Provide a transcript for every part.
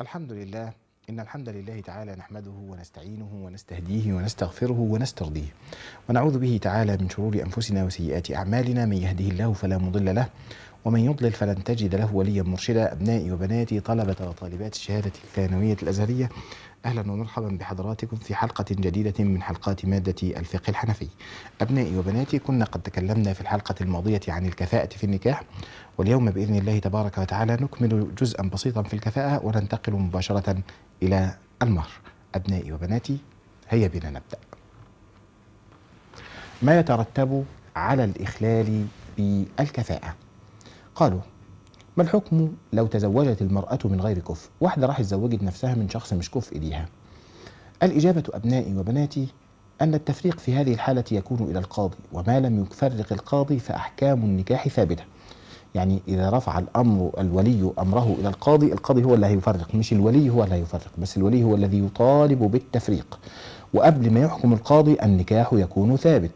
الحمد لله إن الحمد لله تعالى نحمده ونستعينه ونستهديه ونستغفره ونسترضيه ونعوذ به تعالى من شرور أنفسنا وسيئات أعمالنا من يهده الله فلا مضل له ومن يضلل فلن تجد له وليا مرشدا أبنائي وبناتي طلبة وطالبات الشهادة الثانوية الأزهرية أهلا ومرحبا بحضراتكم في حلقة جديدة من حلقات مادة الفقه الحنفي أبنائي وبناتي كنا قد تكلمنا في الحلقة الماضية عن الكفاءة في النكاح واليوم بإذن الله تبارك وتعالى نكمل جزءا بسيطا في الكفاءة وننتقل مباشرة إلى المهر أبنائي وبناتي هيا بنا نبدأ ما يترتب على الإخلال بالكفاءة قالوا ما الحكم لو تزوجت المرأة من غير كفء واحدة راح تزوجت نفسها من شخص مش كفء ليها الإجابة أبنائي وبناتي أن التفريق في هذه الحالة يكون إلى القاضي وما لم يفرق القاضي فأحكام النكاح ثابتة يعني إذا رفع الأمر الولي أمره إلى القاضي القاضي هو اللي هيفرق مش الولي هو اللي هيفرق بس الولي هو الذي يطالب بالتفريق وقبل ما يحكم القاضي النكاح يكون ثابت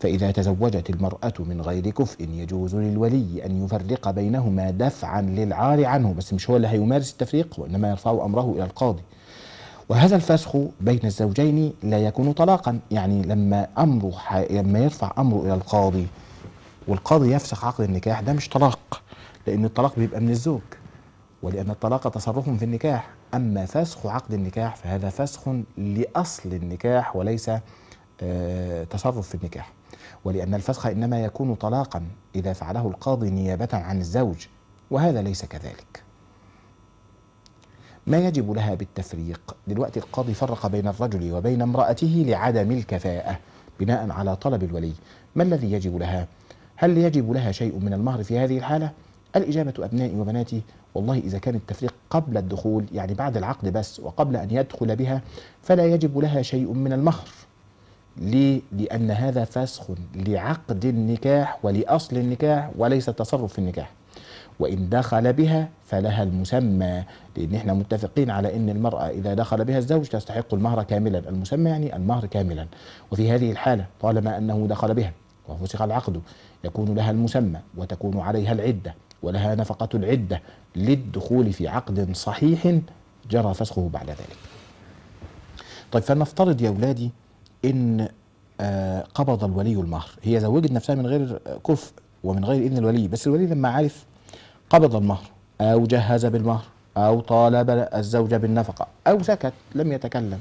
فإذا تزوجت المرأة من غير كفء يجوز للولي أن يفرق بينهما دفعا للعار عنه بس مش هو اللي هيمارس التفريق وإنما يرفع أمره إلى القاضي وهذا الفسخ بين الزوجين لا يكون طلاقا يعني لما أمره لما يرفع أمره إلى القاضي والقاضي يفسخ عقد النكاح ده مش طلاق لأن الطلاق بيبقى من الزوج ولأن الطلاق تصرف في النكاح أما فسخ عقد النكاح فهذا فسخ لأصل النكاح وليس آه، تصرف في النكاح ولأن الفسخ إنما يكون طلاقا إذا فعله القاضي نيابة عن الزوج وهذا ليس كذلك ما يجب لها بالتفريق دلوقتي القاضي فرق بين الرجل وبين امرأته لعدم الكفاءة بناء على طلب الولي ما الذي يجب لها؟ هل يجب لها شيء من المهر في هذه الحالة؟ الإجابة أبنائي وبناتي والله إذا كان التفريق قبل الدخول يعني بعد العقد بس وقبل أن يدخل بها فلا يجب لها شيء من المهر ليه؟ لأن هذا فسخ لعقد النكاح ولأصل النكاح وليس التصرف في النكاح وإن دخل بها فلها المسمى لأن احنا متفقين على أن المرأة إذا دخل بها الزوج تستحق المهر كاملا المسمى يعني المهر كاملا وفي هذه الحالة طالما أنه دخل بها وفسخ العقد يكون لها المسمى وتكون عليها العدة ولها نفقة العدة للدخول في عقد صحيح جرى فسخه بعد ذلك طيب فلنفترض يا أولادي إن آه، قبض الولي المهر هي زوجت نفسها من غير كفء ومن غير إذن الولي بس الولي لما عرف قبض المهر أو جهز بالمهر أو طالب الزوجة بالنفقة أو سكت لم يتكلم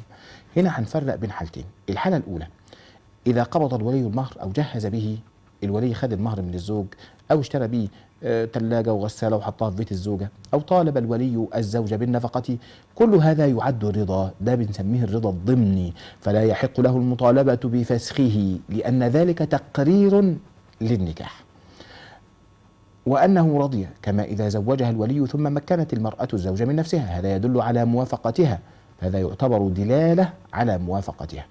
هنا هنفرق بين حالتين الحالة الأولى إذا قبض الولي المهر أو جهز به الولي خد المهر من الزوج أو اشترى به ثلاجة آه، وغسالة وحطها في بيت الزوجة أو طالب الولي الزوجة بالنفقة كل هذا يعد رضا ده بنسميه الرضا الضمني فلا يحق له المطالبة بفسخه لأن ذلك تقرير للنكاح وأنه رضي كما إذا زوجها الولي ثم مكنت المرأة الزوجة من نفسها هذا يدل على موافقتها هذا يعتبر دلالة على موافقتها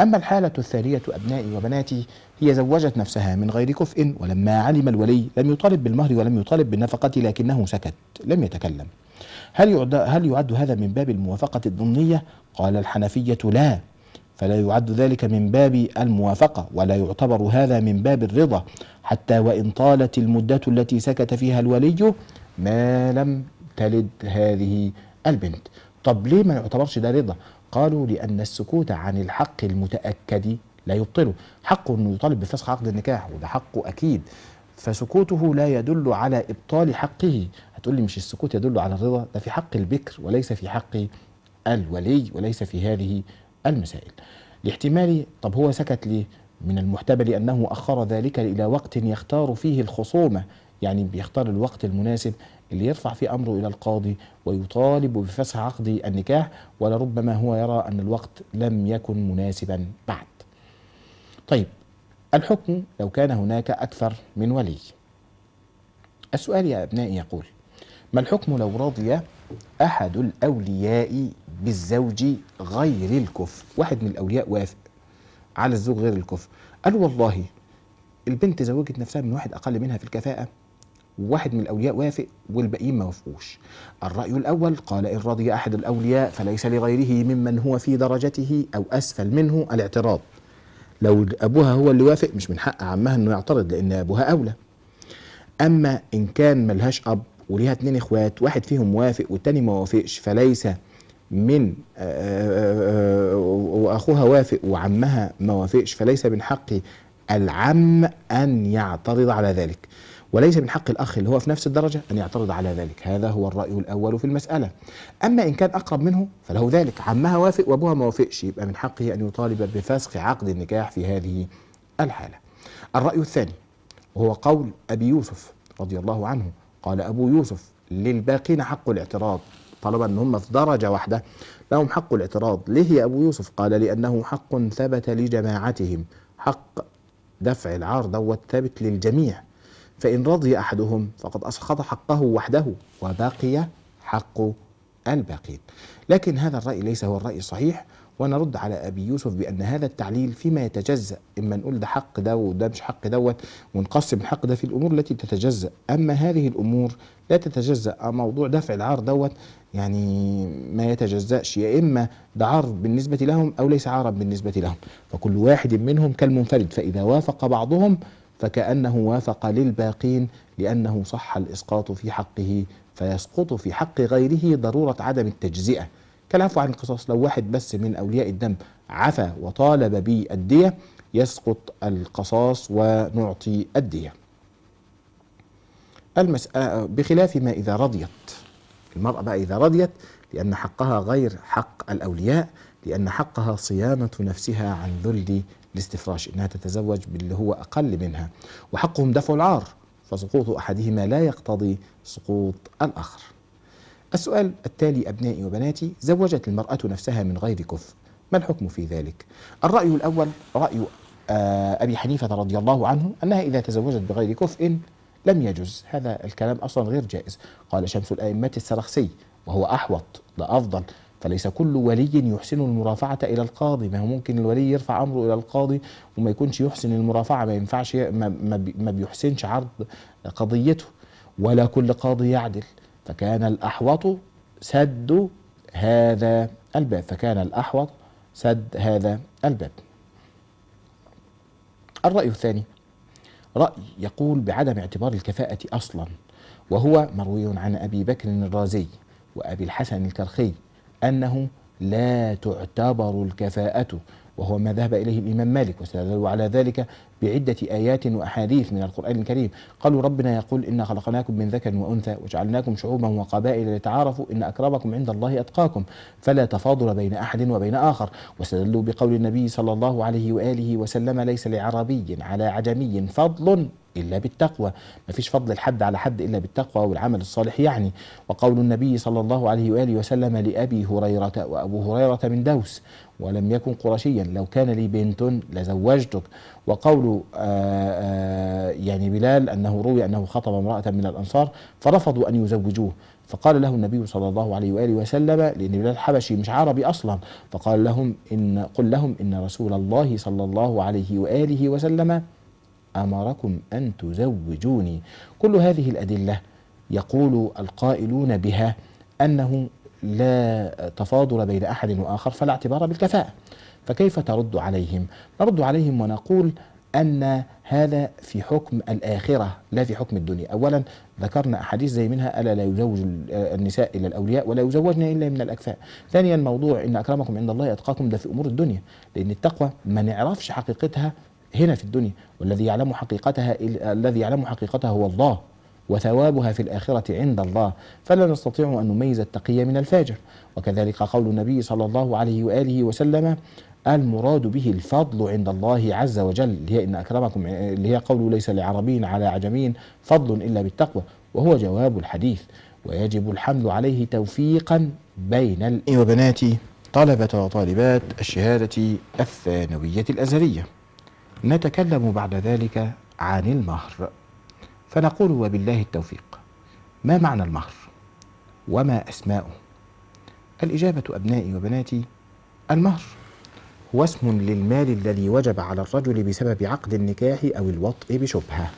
أما الحالة الثانية أبنائي وبناتي هي زوجت نفسها من غير كفء ولما علم الولي لم يطالب بالمهر ولم يطالب بالنفقة لكنه سكت لم يتكلم هل يعد, هل يعد هذا من باب الموافقة الضمنية؟ قال الحنفية لا فلا يعد ذلك من باب الموافقة ولا يعتبر هذا من باب الرضا حتى وإن طالت المدة التي سكت فيها الولي ما لم تلد هذه البنت طب ليه ما يعتبرش ده رضا قالوا لأن السكوت عن الحق المتأكد لا يبطله حقه أنه يطالب بفسخ عقد النكاح وده حقه أكيد فسكوته لا يدل على إبطال حقه هتقول لي مش السكوت يدل على الرضا ده في حق البكر وليس في حق الولي وليس في هذه المسائل لاحتمال طب هو سكت ليه من المحتمل أنه أخر ذلك إلى وقت يختار فيه الخصومة يعني بيختار الوقت المناسب اللي يرفع في أمره إلى القاضي ويطالب بفسخ عقد النكاح ولربما هو يرى أن الوقت لم يكن مناسبا بعد طيب الحكم لو كان هناك أكثر من ولي السؤال يا أبنائي يقول ما الحكم لو رضي أحد الأولياء بالزوج غير الكف؟ واحد من الأولياء وافق على الزوج غير الكف، قال والله البنت زوجت نفسها من واحد أقل منها في الكفاءة واحد من الاولياء وافق والباقيين ما وافقوش. الراي الاول قال ان رضي احد الاولياء فليس لغيره ممن هو في درجته او اسفل منه الاعتراض. لو ابوها هو اللي وافق مش من حق عمها انه يعترض لان ابوها اولى. اما ان كان ملهاش اب وليها اتنين اخوات واحد فيهم وافق والتاني ما وافقش فليس من آه، آه، آه، واخوها وافق وعمها ما وافقش فليس من حق العم ان يعترض على ذلك. وليس من حق الأخ اللي هو في نفس الدرجة أن يعترض على ذلك هذا هو الرأي الأول في المسألة أما إن كان أقرب منه فله ذلك عمها وافق وأبوها ما وافقش يبقى من حقه أن يطالب بفسخ عقد النكاح في هذه الحالة الرأي الثاني وهو قول أبي يوسف رضي الله عنه قال أبو يوسف للباقين حق الاعتراض طالما ان هم في درجه واحده لهم حق الاعتراض ليه يا ابو يوسف قال لانه حق ثبت لجماعتهم حق دفع العار دوت ثابت للجميع فإن رضي أحدهم فقد أسقط حقه وحده وبقي حق الباقين لكن هذا الرأي ليس هو الرأي الصحيح ونرد على أبي يوسف بأن هذا التعليل فيما يتجزأ إما نقول ده حق ده وده مش حق دوت ونقسم الحق ده في الأمور التي تتجزأ أما هذه الأمور لا تتجزأ موضوع دفع العار دوت يعني ما يتجزأش يا إما ده عار بالنسبة لهم أو ليس عارا بالنسبة لهم فكل واحد منهم كالمنفرد فإذا وافق بعضهم فكأنه وافق للباقين لأنه صح الإسقاط في حقه فيسقط في حق غيره ضرورة عدم التجزئة كالعفو عن القصاص لو واحد بس من أولياء الدم عفى وطالب بالدية يسقط القصاص ونعطي الدية المسألة بخلاف ما إذا رضيت المرأة بقى إذا رضيت لأن حقها غير حق الأولياء لأن حقها صيانة نفسها عن ذل الاستفراش انها تتزوج باللي هو اقل منها وحقهم دفع العار فسقوط احدهما لا يقتضي سقوط الاخر. السؤال التالي ابنائي وبناتي زوجت المراه نفسها من غير كف ما الحكم في ذلك؟ الراي الاول راي آه، ابي حنيفه رضي الله عنه انها اذا تزوجت بغير إن لم يجز هذا الكلام اصلا غير جائز قال شمس الائمه السرخسي وهو احوط ده افضل فليس كل ولي يحسن المرافعة إلى القاضي ما هو ممكن الولي يرفع أمره إلى القاضي وما يكونش يحسن المرافعة ما ينفعش ما بيحسنش عرض قضيته ولا كل قاضي يعدل فكان الأحوط سد هذا الباب فكان الأحوط سد هذا الباب الرأي الثاني رأي يقول بعدم اعتبار الكفاءة أصلا وهو مروي عن أبي بكر الرازي وأبي الحسن الكرخي أنه لا تعتبر الكفاءة وهو ما ذهب إليه الإمام مالك واستدلوا على ذلك بعدة آيات وأحاديث من القرآن الكريم قالوا ربنا يقول إنا خلقناكم من ذكر وأنثى وجعلناكم شعوبا وقبائل لتعارفوا إن أكرمكم عند الله أتقاكم فلا تفاضل بين أحد وبين آخر واستدلوا بقول النبي صلى الله عليه وآله وسلم ليس لعربي على عجمي فضل إلا بالتقوى ما فيش فضل الحد على حد إلا بالتقوى والعمل الصالح يعني وقول النبي صلى الله عليه وآله وسلم لأبي هريرة وأبو هريرة من دوس ولم يكن قرشيا لو كان لي بنت لزوجتك وقول آه، آه، يعني بلال أنه روي أنه خطب امرأة من الأنصار فرفضوا أن يزوجوه فقال له النبي صلى الله عليه وآله وسلم لأن بلال حبشي مش عربي أصلا فقال لهم إن قل لهم إن رسول الله صلى الله عليه وآله وسلم امركم ان تزوجوني كل هذه الادله يقول القائلون بها انه لا تفاضل بين احد واخر فلا اعتبار بالكفاءه فكيف ترد عليهم نرد عليهم ونقول ان هذا في حكم الاخره لا في حكم الدنيا اولا ذكرنا احاديث زي منها الا لا يزوج النساء الا الاولياء ولا يزوجن الا من الاكفاء ثانيا موضوع ان اكرمكم عند الله اتقاكم ده في امور الدنيا لان التقوى ما نعرفش حقيقتها هنا في الدنيا والذي يعلم حقيقتها الذي يعلم حقيقتها هو الله وثوابها في الآخرة عند الله فلا نستطيع أن نميز التقي من الفاجر وكذلك قول النبي صلى الله عليه وآله وسلم المراد به الفضل عند الله عز وجل اللي هي إن أكرمكم اللي هي قول ليس لعربي على عجمين فضل إلا بالتقوى وهو جواب الحديث ويجب الحمل عليه توفيقا بين الإن وبناتي طلبة وطالبات الشهادة الثانوية الأزرية نتكلم بعد ذلك عن المهر فنقول وبالله التوفيق ما معنى المهر وما أسماؤه الإجابة أبنائي وبناتي المهر هو اسم للمال الذي وجب على الرجل بسبب عقد النكاح أو الوطء بشبهة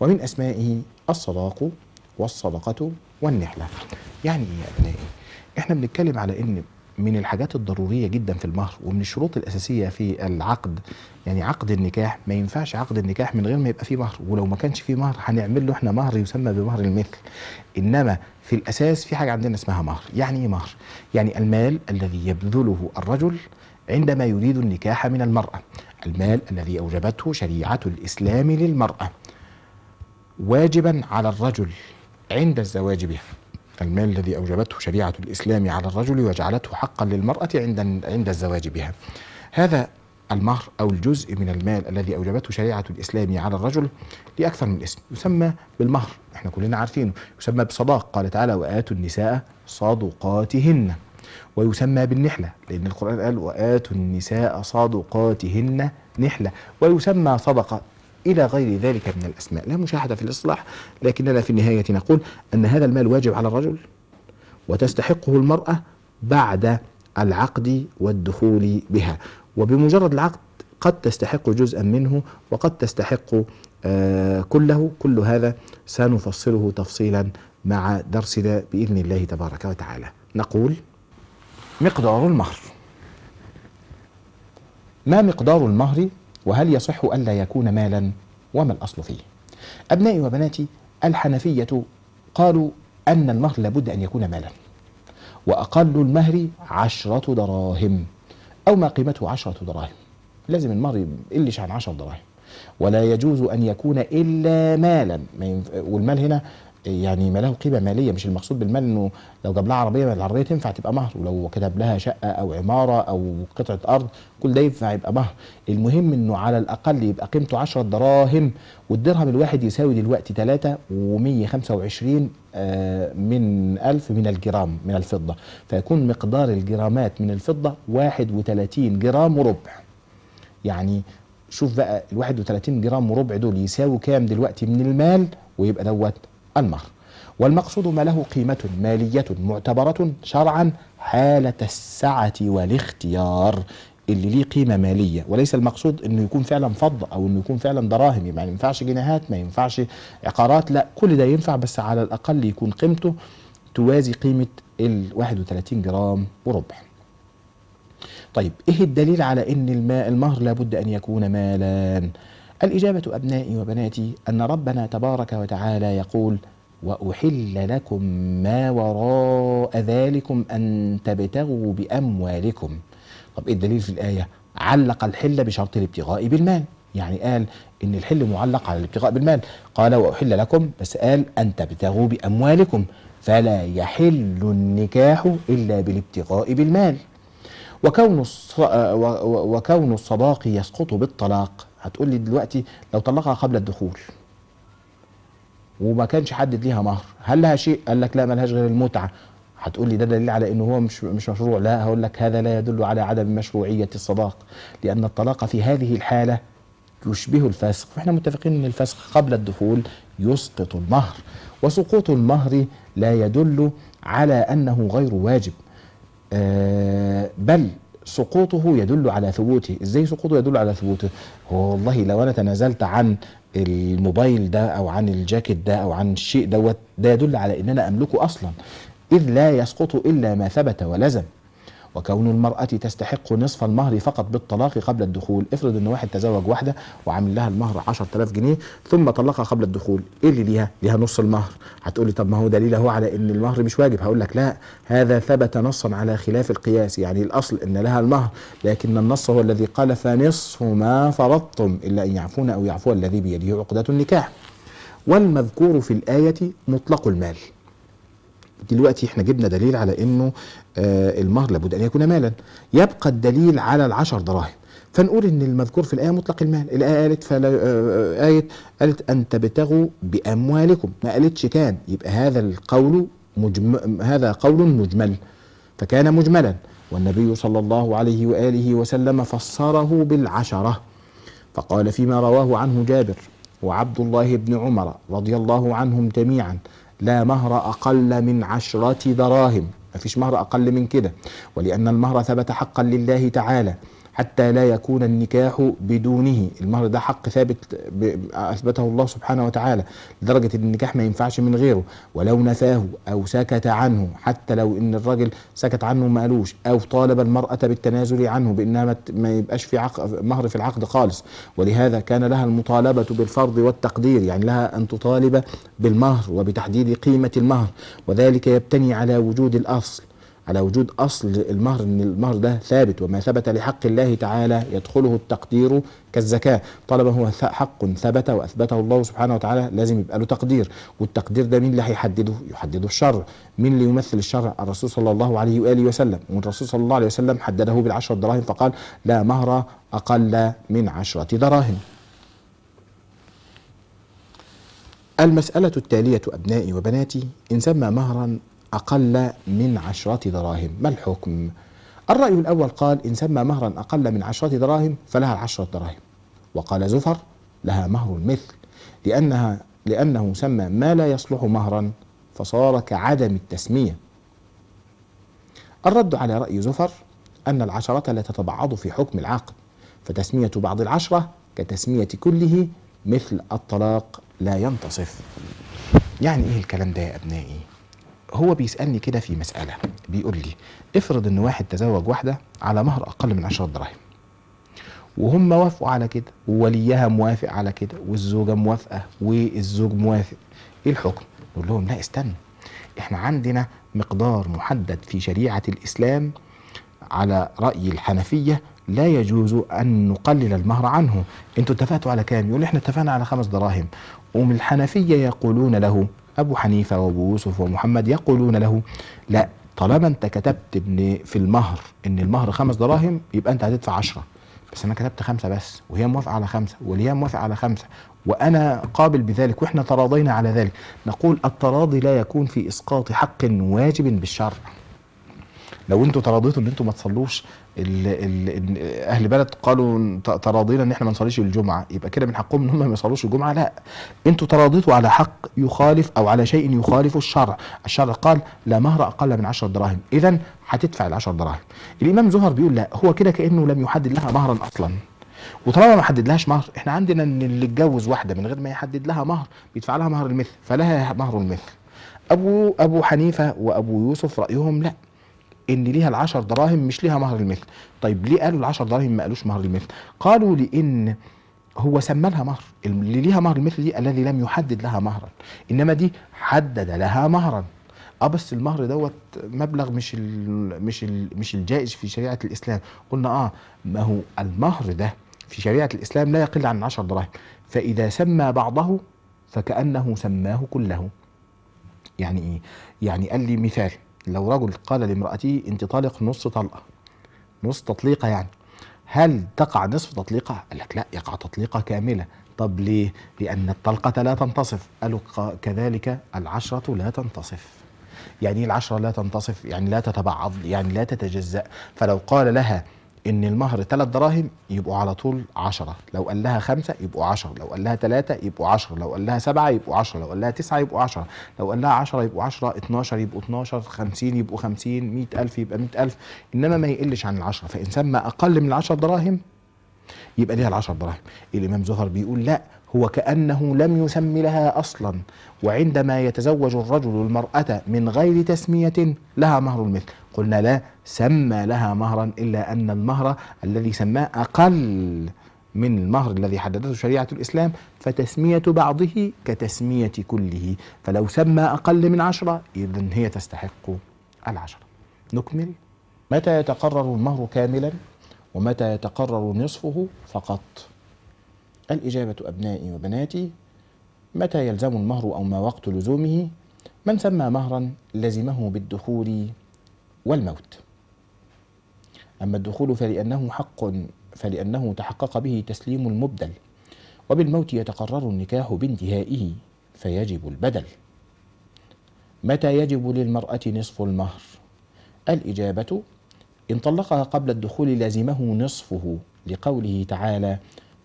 ومن أسمائه الصداق والصدقة والنحلة يعني إيه يا أبنائي إحنا بنتكلم على إن من الحاجات الضروريه جدا في المهر ومن الشروط الاساسيه في العقد يعني عقد النكاح ما ينفعش عقد النكاح من غير ما يبقى فيه مهر ولو ما كانش فيه مهر هنعمل له احنا مهر يسمى بمهر المثل انما في الاساس في حاجه عندنا اسمها مهر يعني ايه مهر يعني المال الذي يبذله الرجل عندما يريد النكاح من المراه المال الذي اوجبته شريعه الاسلام للمراه واجبا على الرجل عند الزواج بها المال الذي أوجبته شريعة الإسلام على الرجل وجعلته حقا للمرأة عند عند الزواج بها. هذا المهر أو الجزء من المال الذي أوجبته شريعة الإسلام على الرجل لأكثر من اسم يسمى بالمهر إحنا كلنا عارفينه يسمى بصداق قال تعالى وآتوا النساء صدقاتهن ويسمى بالنحلة لأن القرآن قال وآتوا النساء صدقاتهن نحلة ويسمى صدقة إلى غير ذلك من الأسماء لا مشاحة في الإصلاح لكننا في النهاية نقول أن هذا المال واجب على الرجل وتستحقه المرأة بعد العقد والدخول بها وبمجرد العقد قد تستحق جزءا منه وقد تستحق آه، كله كل هذا سنفصله تفصيلا مع درسنا بإذن الله تبارك وتعالى نقول مقدار المهر ما مقدار المهر وهل يصح ألا يكون مالا وما الأصل فيه أبنائي وبناتي الحنفية قالوا أن المهر لابد أن يكون مالا وأقل المهر عشرة دراهم أو ما قيمته عشرة دراهم لازم المهر يقلش عن عشره دراهم ولا يجوز أن يكون إلا مالا والمال هنا يعني ما له قيمه ماليه مش المقصود بالمال انه لو جاب لها عربيه العربيه تنفع تبقى مهر ولو كتب لها شقه او عماره او قطعه ارض كل ده ينفع يبقى مهر المهم انه على الاقل يبقى قيمته 10 دراهم والدرهم الواحد يساوي دلوقتي 3 و125 آه، من 1000 من الجرام من الفضه فيكون مقدار الجرامات من الفضه 31 جرام وربع يعني شوف بقى ال 31 جرام وربع دول يساوي كام دلوقتي من المال ويبقى دوت المهر والمقصود ما له قيمة مالية معتبرة شرعا حالة السعة والاختيار اللي ليه قيمه ماليه وليس المقصود انه يكون فعلا فضه او انه يكون فعلا دراهم يعني ما ينفعش جنيهات ما ينفعش عقارات لا كل ده ينفع بس على الاقل يكون قيمته توازي قيمه ال 31 جرام وربع. طيب ايه الدليل على ان الماء المهر لابد ان يكون مالا؟ الإجابة أبنائي وبناتي أن ربنا تبارك وتعالى يقول وأحل لكم ما وراء ذلكم أن تبتغوا بأموالكم طب إيه الدليل في الآية علق الحل بشرط الابتغاء بالمال يعني قال ان الحل معلق على الابتغاء بالمال قال واحل لكم بس قال ان تبتغوا باموالكم فلا يحل النكاح الا بالابتغاء بالمال وكون وكون الصداق يسقط بالطلاق هتقول لي دلوقتي لو طلقها قبل الدخول وما كانش حدد ليها مهر هل لها شيء قال لك لا ما لهاش غير المتعه هتقول لي ده دليل على انه هو مش مش مشروع لا هقول لك هذا لا يدل على عدم مشروعيه الصداق لان الطلاق في هذه الحاله يشبه الفسخ واحنا متفقين ان الفسخ قبل الدخول يسقط المهر وسقوط المهر لا يدل على انه غير واجب آه، بل سقوطه يدل على ثبوته ازاي سقوطه يدل على ثبوته هو والله لو انا تنازلت عن الموبايل ده او عن الجاكيت ده او عن الشيء دوت ده يدل على ان انا املكه اصلا اذ لا يسقط الا ما ثبت ولزم وكون المرأة تستحق نصف المهر فقط بالطلاق قبل الدخول افرض ان واحد تزوج واحدة وعامل لها المهر 10000 جنيه ثم طلقها قبل الدخول ايه اللي ليها ليها نص المهر هتقولي طب ما هو دليل اهو على ان المهر مش واجب هقول لك لا هذا ثبت نصا على خلاف القياس يعني الاصل ان لها المهر لكن النص هو الذي قال فنصف ما فرضتم الا ان يعفون او يعفو الذي بيده عقدة النكاح والمذكور في الآية مطلق المال دلوقتي احنا جبنا دليل على انه آه المهر لابد ان يكون مالا يبقى الدليل على العشر دراهم فنقول ان المذكور في الايه مطلق المال الايه قالت فلا آه، ايه قالت ان تبتغوا باموالكم ما قالتش كان يبقى هذا القول مجم... هذا قول مجمل فكان مجملا والنبي صلى الله عليه واله وسلم فسره بالعشره فقال فيما رواه عنه جابر وعبد الله بن عمر رضي الله عنهم جميعا لا مهر أقل من عشرة دراهم ما فيش مهر أقل من كده ولأن المهر ثبت حقا لله تعالى حتى لا يكون النكاح بدونه المهر ده حق ثابت أثبته الله سبحانه وتعالى لدرجة أن النكاح ما ينفعش من غيره ولو نفاه أو سكت عنه حتى لو أن الراجل سكت عنه ما قالوش أو طالب المرأة بالتنازل عنه بأنها ما يبقاش في عقد مهر في العقد خالص ولهذا كان لها المطالبة بالفرض والتقدير يعني لها أن تطالب بالمهر وبتحديد قيمة المهر وذلك يبتني على وجود الأصل على وجود أصل المهر أن المهر ده ثابت وما ثبت لحق الله تعالى يدخله التقدير كالزكاة طالما هو حق ثبت وأثبته الله سبحانه وتعالى لازم يبقى له تقدير والتقدير ده مين اللي هيحدده يحدده الشرع مين اللي يمثل الشرع الرسول صلى الله عليه وآله وسلم والرسول صلى الله عليه وسلم حدده بالعشرة دراهم فقال لا مهر أقل من عشرة دراهم المسألة التالية أبنائي وبناتي إن سمى مهرا أقل من عشرة دراهم ما الحكم؟ الرأي الأول قال إن سمى مهرا أقل من عشرة دراهم فلها العشرة دراهم وقال زفر لها مهر المثل لأنها لأنه سمى ما لا يصلح مهرا فصار كعدم التسمية الرد على رأي زفر أن العشرة لا تتبعض في حكم العقد فتسمية بعض العشرة كتسمية كله مثل الطلاق لا ينتصف يعني إيه الكلام ده يا أبنائي هو بيسالني كده في مساله بيقول لي افرض ان واحد تزوج واحده على مهر اقل من 10 دراهم وهم وافقوا على كده ووليها موافق على كده والزوجه موافقه والزوج موافق ايه الحكم نقول لهم لا استنوا احنا عندنا مقدار محدد في شريعه الاسلام على راي الحنفيه لا يجوز ان نقلل المهر عنه انتوا اتفقتوا على كام يقول احنا اتفقنا على خمس دراهم ومن الحنفيه يقولون له أبو حنيفة وأبو يوسف ومحمد يقولون له لا طالما أنت كتبت ابن في المهر إن المهر خمس دراهم يبقى أنت هتدفع عشرة بس أنا كتبت خمسة بس وهي موافقة على خمسة واللي هي موافقة على خمسة وأنا قابل بذلك وإحنا تراضينا على ذلك نقول التراضي لا يكون في إسقاط حق واجب بالشرع لو انتوا تراضيتوا ان انتوا ما تصلوش ال ال اهل بلد قالوا تراضينا ان احنا ما نصليش الجمعه يبقى كده من حقهم ان هم ما يصلوش الجمعه لا انتوا تراضيتوا على حق يخالف او على شيء يخالف الشرع الشرع قال لا مهر اقل من 10 دراهم اذا هتدفع ال 10 دراهم الامام زهر بيقول لا هو كده كانه لم يحدد لها مهرا اصلا وطالما ما حدد لهاش مهر احنا عندنا ان اللي اتجوز واحده من غير ما يحدد لها مهر بيدفع لها مهر المثل فلها مهر المثل ابو ابو حنيفه وابو يوسف رايهم لا ان ليها العشر دراهم مش ليها مهر المثل طيب ليه قالوا العشر دراهم ما قالوش مهر المثل قالوا لان هو سمى لها مهر اللي ليها مهر المثل دي الذي لم يحدد لها مهرا انما دي حدد لها مهرا اه بس المهر دوت مبلغ مش الـ مش الـ مش الجائز في شريعه الاسلام قلنا اه ما هو المهر ده في شريعه الاسلام لا يقل عن 10 دراهم فاذا سمى بعضه فكانه سماه كله يعني ايه يعني قال لي مثال لو رجل قال لامرأته أنت طالق نص طلقة نص تطليقة يعني هل تقع نصف تطليقة؟ قال لك لا يقع تطليقة كاملة طب ليه؟ لأن الطلقة لا تنتصف قالوا كذلك العشرة لا تنتصف يعني إيه العشرة لا تنتصف يعني لا تتبعض يعني لا تتجزأ فلو قال لها ان المهر ثلاث دراهم يبقوا على طول 10 لو قال لها خمسة يبقوا 10 لو قال لها 3 يبقوا 10 لو قال لها 7 يبقوا 10 لو قال لها 9 يبقوا 10 لو قال لها 10 يبقوا 10 12 يبقوا 12 50 يبقوا 50 100000 يبقى 100000 انما ما يقلش عن ال10 فان سمى اقل من ال10 دراهم يبقى ليها ال10 دراهم الامام زهر بيقول لا هو كأنه لم يسم لها أصلا وعندما يتزوج الرجل المرأة من غير تسمية لها مهر المثل قلنا لا سمى لها مهرا إلا أن المهر الذي سماه أقل من المهر الذي حددته شريعة الإسلام فتسمية بعضه كتسمية كله فلو سمى أقل من عشرة إذن هي تستحق العشرة نكمل متى يتقرر المهر كاملا ومتى يتقرر نصفه فقط الإجابة أبنائي وبناتي متى يلزم المهر أو ما وقت لزومه من سمى مهرا لزمه بالدخول والموت أما الدخول فلأنه حق فلأنه تحقق به تسليم المبدل وبالموت يتقرر النكاح بانتهائه فيجب البدل متى يجب للمرأة نصف المهر؟ الإجابة إن طلقها قبل الدخول لازمه نصفه لقوله تعالى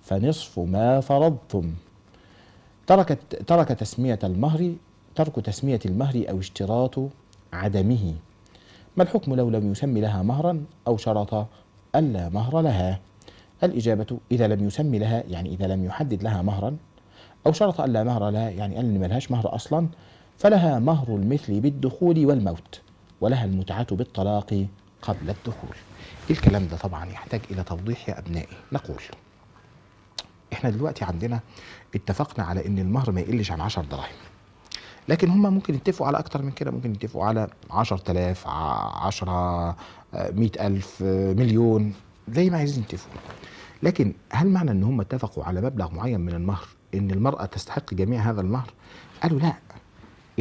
فنصف ما فرضتم ترك ترك تسمية المهر ترك تسمية المهر أو اشتراط عدمه ما الحكم لو لم يسمي لها مهرا أو شرط ألا مهر لها الإجابة إذا لم يسمي لها يعني إذا لم يحدد لها مهرا أو شرط ألا مهر لها يعني أن لهاش مهر أصلا فلها مهر المثل بالدخول والموت ولها المتعة بالطلاق قبل الدخول الكلام ده طبعا يحتاج إلى توضيح يا أبنائي نقول احنا دلوقتي عندنا اتفقنا على ان المهر ما يقلش عن 10 دراهم لكن هم ممكن يتفقوا على اكتر من كده ممكن يتفقوا على 10000 10 100000 مليون زي ما عايزين يتفقوا لكن هل معنى ان هم اتفقوا على مبلغ معين من المهر ان المراه تستحق جميع هذا المهر قالوا لا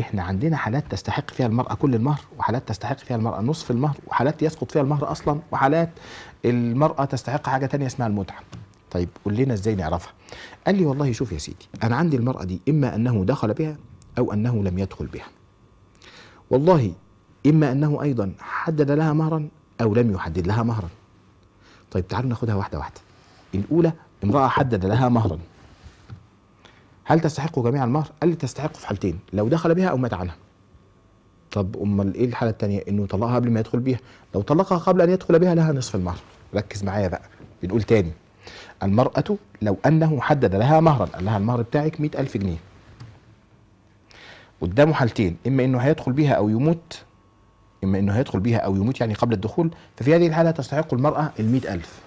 احنا عندنا حالات تستحق فيها المراه كل المهر وحالات تستحق فيها المراه نصف المهر وحالات يسقط فيها المهر اصلا وحالات المراه تستحق حاجه تانية اسمها المتعه طيب قول لنا ازاي نعرفها قال لي والله شوف يا سيدي انا عندي المراه دي اما انه دخل بها او انه لم يدخل بها والله اما انه ايضا حدد لها مهرا او لم يحدد لها مهرا طيب تعالوا ناخدها واحده واحده الاولى امراه حدد لها مهرا هل تستحق جميع المهر قال لي تستحق في حالتين لو دخل بها او مات عنها طب امال ايه الحاله الثانيه انه طلقها قبل ما يدخل بيها لو طلقها قبل ان يدخل بها لها نصف المهر ركز معايا بقى بنقول تاني المرأة لو أنه حدد لها مهرا قال لها المهر بتاعك مئة ألف جنيه قدامه حالتين إما أنه هيدخل بها أو يموت إما أنه هيدخل بها أو يموت يعني قبل الدخول ففي هذه الحالة تستحق المرأة المئة ألف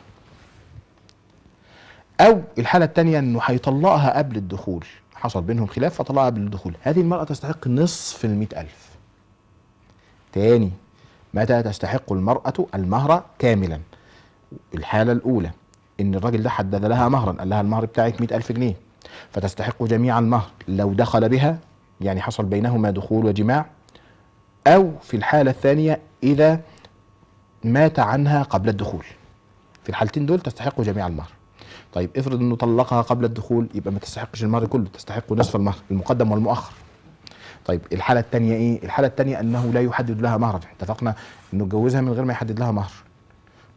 أو الحالة الثانية أنه هيطلقها قبل الدخول حصل بينهم خلاف فطلقها قبل الدخول هذه المرأة تستحق نصف المئة ألف تاني متى تستحق المرأة المهر كاملا الحالة الأولى ان الراجل ده حدد لها مهرا قال لها المهر بتاعك 100000 جنيه فتستحق جميع المهر لو دخل بها يعني حصل بينهما دخول وجماع او في الحاله الثانيه اذا مات عنها قبل الدخول في الحالتين دول تستحق جميع المهر طيب افرض انه طلقها قبل الدخول يبقى ما تستحقش المهر كله تستحق نصف المهر المقدم والمؤخر طيب الحاله الثانيه ايه الحاله الثانيه انه لا يحدد لها مهرا اتفقنا انه اتجوزها من غير ما يحدد لها مهر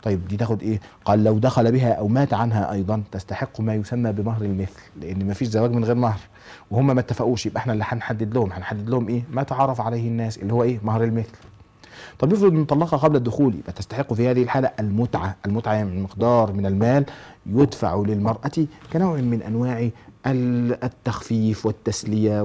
طيب دي تاخد ايه قال لو دخل بها او مات عنها ايضا تستحق ما يسمى بمهر المثل لان ما فيش زواج من غير مهر وهم ما اتفقوش يبقى احنا اللي هنحدد لهم هنحدد لهم ايه ما تعرف عليه الناس اللي هو ايه مهر المثل طب يفرض ان طلقها قبل الدخول يبقى تستحق في هذه الحاله المتعه المتعه يعني مقدار من المال يدفع للمراه كنوع من انواع التخفيف والتسلية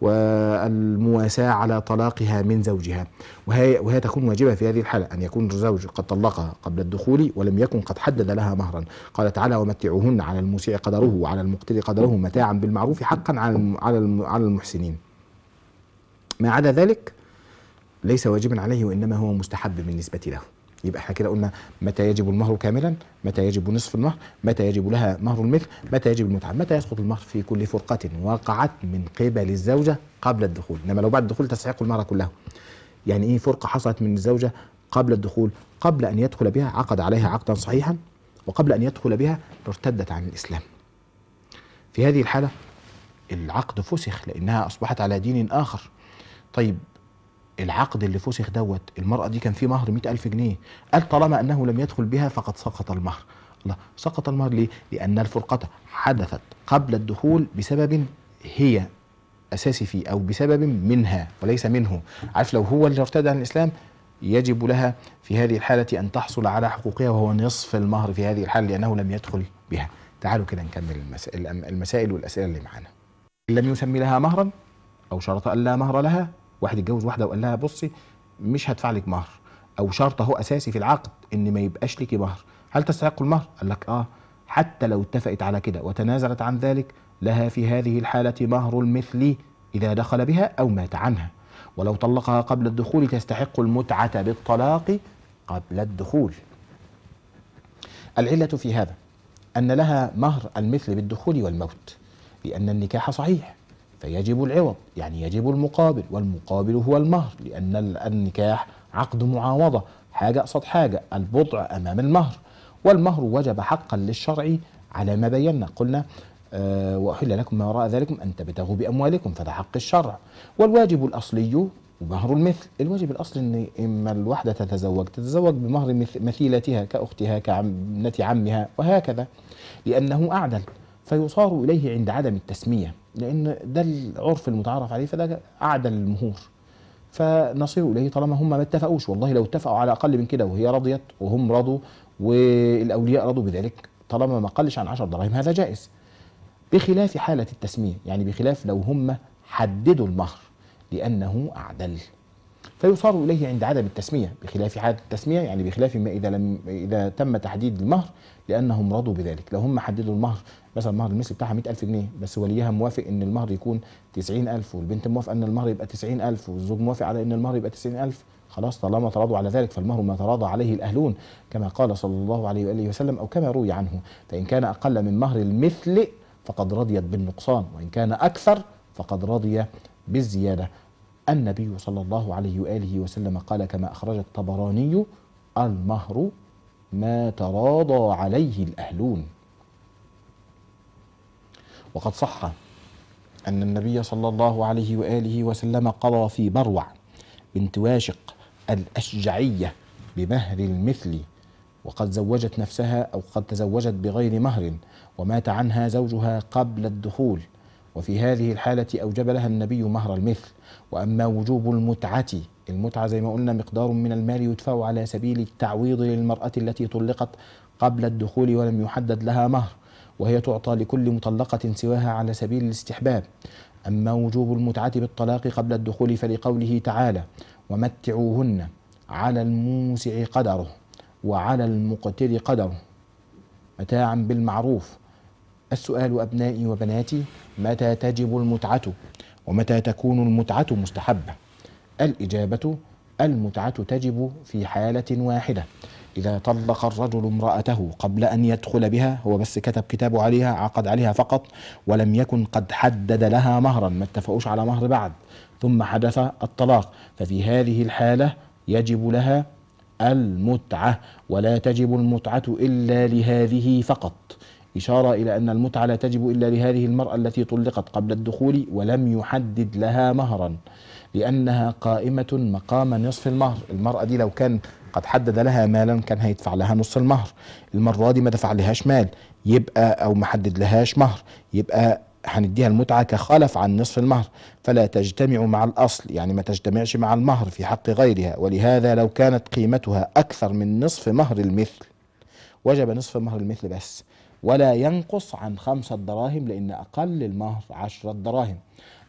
والمواساة على طلاقها من زوجها وهي, وهي تكون واجبة في هذه الحالة أن يكون الزوج قد طلقها قبل الدخول ولم يكن قد حدد لها مهرا قال تعالى ومتعوهن على الموسع قدره وعلى المقتل قدره متاعا بالمعروف حقا على على المحسنين ما عدا ذلك ليس واجبا عليه وإنما هو مستحب بالنسبة له يبقى احنا كده قلنا متى يجب المهر كاملا متى يجب نصف المهر متى يجب لها مهر المثل متى يجب المتعة متى يسقط المهر في كل فرقة وقعت من قبل الزوجة قبل الدخول انما لو بعد الدخول تسحق المهر كله يعني ايه فرقة حصلت من الزوجة قبل الدخول قبل ان يدخل بها عقد عليها عقدا صحيحا وقبل ان يدخل بها ارتدت عن الاسلام في هذه الحالة العقد فسخ لانها اصبحت على دين اخر طيب العقد اللي فسخ دوت المرأة دي كان فيه مهر 100000 جنيه قال طالما أنه لم يدخل بها فقد سقط المهر لا سقط المهر ليه؟ لأن الفرقة حدثت قبل الدخول بسبب هي أساسي فيه أو بسبب منها وليس منه عارف لو هو اللي ارتد عن الإسلام يجب لها في هذه الحالة أن تحصل على حقوقها وهو نصف المهر في هذه الحالة لأنه لم يدخل بها تعالوا كده نكمل المسائل والأسئلة اللي معانا لم يسمي لها مهرا أو شرط أن لا مهر لها واحد اتجوز واحده وقال لها بصي مش هدفع لك مهر او شرط اهو اساسي في العقد ان ما يبقاش ليكي مهر هل تستحق المهر قال لك اه حتى لو اتفقت على كده وتنازلت عن ذلك لها في هذه الحاله مهر المثل اذا دخل بها او مات عنها ولو طلقها قبل الدخول تستحق المتعه بالطلاق قبل الدخول العله في هذا ان لها مهر المثل بالدخول والموت لان النكاح صحيح فيجب العوض يعني يجب المقابل والمقابل هو المهر لأن النكاح عقد معاوضة حاجة أقصد حاجة البضع أمام المهر والمهر وجب حقا للشرع على ما بينا قلنا آه، وأحل لكم ما وراء ذلك أن تبتغوا بأموالكم فده حق الشرع والواجب الأصلي مهر المثل الواجب الأصلي أن إما الواحدة تتزوج تتزوج بمهر مثيلتها كأختها كابنة عمها وهكذا لأنه أعدل فيصار إليه عند عدم التسمية لأن ده العرف المتعارف عليه فده أعدل المهور فنصير إليه طالما هم ما اتفقوش والله لو اتفقوا على أقل من كده وهي رضيت وهم رضوا والأولياء رضوا بذلك طالما ما قلش عن 10 دراهم هذا جائز بخلاف حالة التسمية يعني بخلاف لو هم حددوا المهر لأنه أعدل فيصار إليه عند عدم التسمية بخلاف حالة التسمية يعني بخلاف ما إذا لم إذا تم تحديد المهر لأنهم رضوا بذلك لو هم حددوا المهر مثلا مهر المثلي بتاعها 100000 جنيه بس وليها موافق ان المهر يكون 90000 والبنت موافقه ان المهر يبقى 90000 والزوج موافق على ان المهر يبقى 90000 خلاص طالما تراضوا على ذلك فالمهر ما تراضى عليه الأهلون كما قال صلى الله عليه وآله وسلم أو كما روي عنه فإن كان أقل من مهر المثل فقد رضيت بالنقصان وإن كان أكثر فقد رضي بالزيادة النبي صلى الله عليه وآله وسلم قال كما أخرج الطبراني المهر ما تراضى عليه الأهلون وقد صح أن النبي صلى الله عليه وآله وسلم قضى في بروع بنت واشق الأشجعية بمهر المثل وقد زوجت نفسها أو قد تزوجت بغير مهر ومات عنها زوجها قبل الدخول وفي هذه الحالة أوجب لها النبي مهر المثل وأما وجوب المتعة المتعة زي ما قلنا مقدار من المال يدفع على سبيل التعويض للمرأة التي طلقت قبل الدخول ولم يحدد لها مهر وهي تعطى لكل مطلقة سواها على سبيل الاستحباب أما وجوب المتعة بالطلاق قبل الدخول فلقوله تعالى ومتعوهن على الموسع قدره وعلى المقتر قدره متاعا بالمعروف السؤال أبنائي وبناتي متى تجب المتعة ومتى تكون المتعة مستحبة الإجابة المتعة تجب في حالة واحدة إذا طلق الرجل امرأته قبل أن يدخل بها هو بس كتب كتابه عليها عقد عليها فقط ولم يكن قد حدد لها مهرا ما اتفقوش على مهر بعد ثم حدث الطلاق ففي هذه الحالة يجب لها المتعة ولا تجب المتعة إلا لهذه فقط إشارة إلى أن المتعة لا تجب إلا لهذه المرأة التي طلقت قبل الدخول ولم يحدد لها مهرا لأنها قائمة مقام نصف المهر المرأة دي لو كان قد حدد لها مالا كان هيدفع لها نص المهر المرة دي ما دفع لهاش مال يبقى أو ما حدد لهاش مهر يبقى هنديها المتعة كخلف عن نصف المهر فلا تجتمع مع الأصل يعني ما تجتمعش مع المهر في حق غيرها ولهذا لو كانت قيمتها أكثر من نصف مهر المثل وجب نصف مهر المثل بس ولا ينقص عن خمسة دراهم لأن أقل المهر عشرة دراهم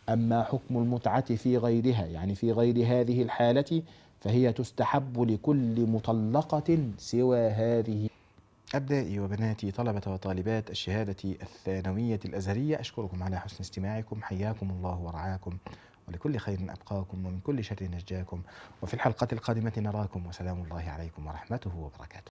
أما حكم المتعة في غيرها يعني في غير هذه الحالة فهي تستحب لكل مطلقة سوى هذه أبنائي وبناتي طلبة وطالبات الشهادة الثانوية الأزهرية أشكركم على حسن استماعكم حياكم الله ورعاكم ولكل خير أبقاكم ومن كل شر نجاكم وفي الحلقة القادمة نراكم وسلام الله عليكم ورحمته وبركاته